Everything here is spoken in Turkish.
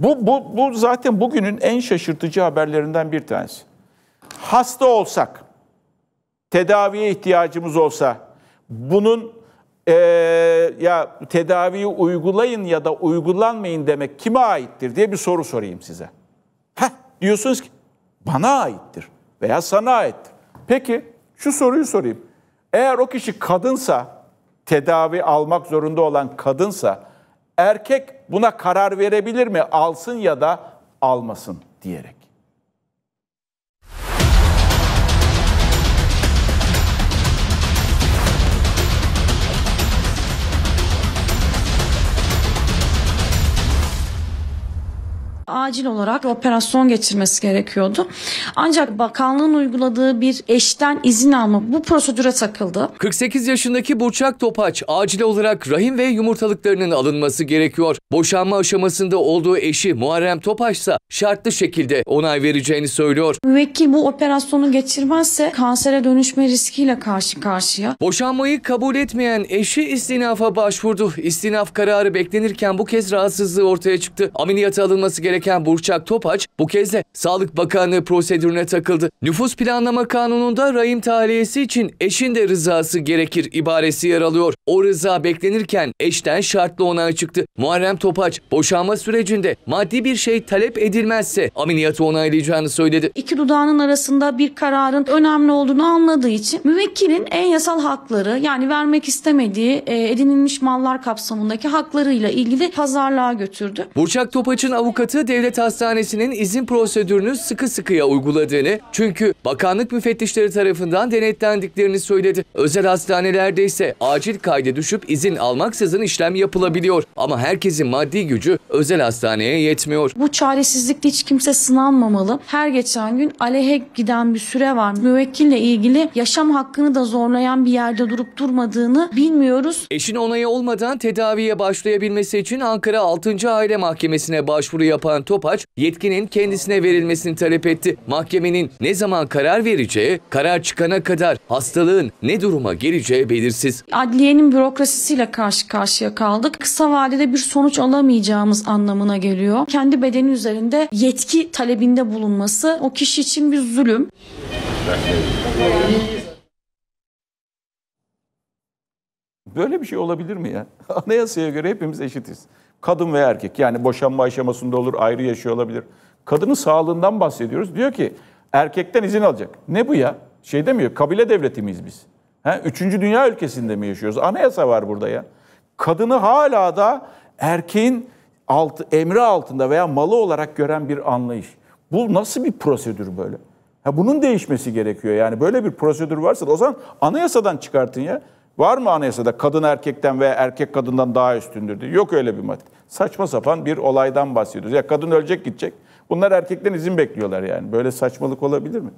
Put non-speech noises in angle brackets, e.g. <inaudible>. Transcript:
Bu, bu, bu zaten bugünün en şaşırtıcı haberlerinden bir tanesi. Hasta olsak, tedaviye ihtiyacımız olsa, bunun e, ya tedaviyi uygulayın ya da uygulanmayın demek kime aittir diye bir soru sorayım size. Heh, diyorsunuz ki bana aittir veya sana aittir. Peki şu soruyu sorayım. Eğer o kişi kadınsa, tedavi almak zorunda olan kadınsa Erkek buna karar verebilir mi? Alsın ya da almasın diyerek. acil olarak operasyon geçirmesi gerekiyordu. Ancak bakanlığın uyguladığı bir eşten izin alma bu prosedüre takıldı. 48 yaşındaki Burçak Topaç acil olarak rahim ve yumurtalıklarının alınması gerekiyor. Boşanma aşamasında olduğu eşi Muharrem Topaç ise şartlı şekilde onay vereceğini söylüyor. Müvekkil bu operasyonu geçirmezse kansere dönüşme riskiyle karşı karşıya. Boşanmayı kabul etmeyen eşi istinafa başvurdu. İstinaf kararı beklenirken bu kez rahatsızlığı ortaya çıktı. Ameliyata alınması gereken gereken Burçak Topaç bu kez de Sağlık Bakanlığı prosedürüne takıldı. Nüfus Planlama Kanunu'nda rahim tahliyesi için eşin de rızası gerekir ibaresi yer alıyor. O rıza beklenirken eşten şartlı onay çıktı. Muharrem Topaç boşanma sürecinde maddi bir şey talep edilmezse ameliyatı onaylayacağını söyledi. İki dudağının arasında bir kararın önemli olduğunu anladığı için müvekkilin en yasal hakları yani vermek istemediği e, edinilmiş mallar kapsamındaki haklarıyla ilgili pazarlığa götürdü. Burçak Topaç'ın avukatı Devlet Hastanesi'nin izin prosedürünü sıkı sıkıya uyguladığını, çünkü bakanlık müfettişleri tarafından denetlendiklerini söyledi. Özel hastanelerde ise acil kayda düşüp izin almaksızın işlem yapılabiliyor. Ama herkesin maddi gücü özel hastaneye yetmiyor. Bu çaresizlikte hiç kimse sınanmamalı. Her geçen gün aleyhe giden bir süre var. Müvekkille ilgili yaşam hakkını da zorlayan bir yerde durup durmadığını bilmiyoruz. Eşin onayı olmadan tedaviye başlayabilmesi için Ankara 6. Aile Mahkemesi'ne başvuru yapar yapan Topaç yetkinin kendisine verilmesini talep etti. Mahkemenin ne zaman karar vereceği, karar çıkana kadar hastalığın ne duruma geleceği belirsiz. Adliyenin bürokrasisiyle karşı karşıya kaldık. Kısa vadede bir sonuç alamayacağımız anlamına geliyor. Kendi bedeni üzerinde yetki talebinde bulunması o kişi için bir zulüm. Böyle bir şey olabilir mi ya? <laughs> Anayasaya göre hepimiz eşitiz. Kadın ve erkek yani boşanma aşamasında olur ayrı yaşıyor olabilir. Kadının sağlığından bahsediyoruz. Diyor ki erkekten izin alacak. Ne bu ya? Şey demiyor kabile devleti miyiz biz? Ha, üçüncü dünya ülkesinde mi yaşıyoruz? Anayasa var burada ya. Kadını hala da erkeğin altı, emri altında veya malı olarak gören bir anlayış. Bu nasıl bir prosedür böyle? Ha, bunun değişmesi gerekiyor. Yani böyle bir prosedür varsa o zaman anayasadan çıkartın ya. Var mı anayasada kadın erkekten veya erkek kadından daha üstündür diye? Yok öyle bir madde. Saçma sapan bir olaydan bahsediyoruz. Ya kadın ölecek gidecek. Bunlar erkekten izin bekliyorlar yani. Böyle saçmalık olabilir mi?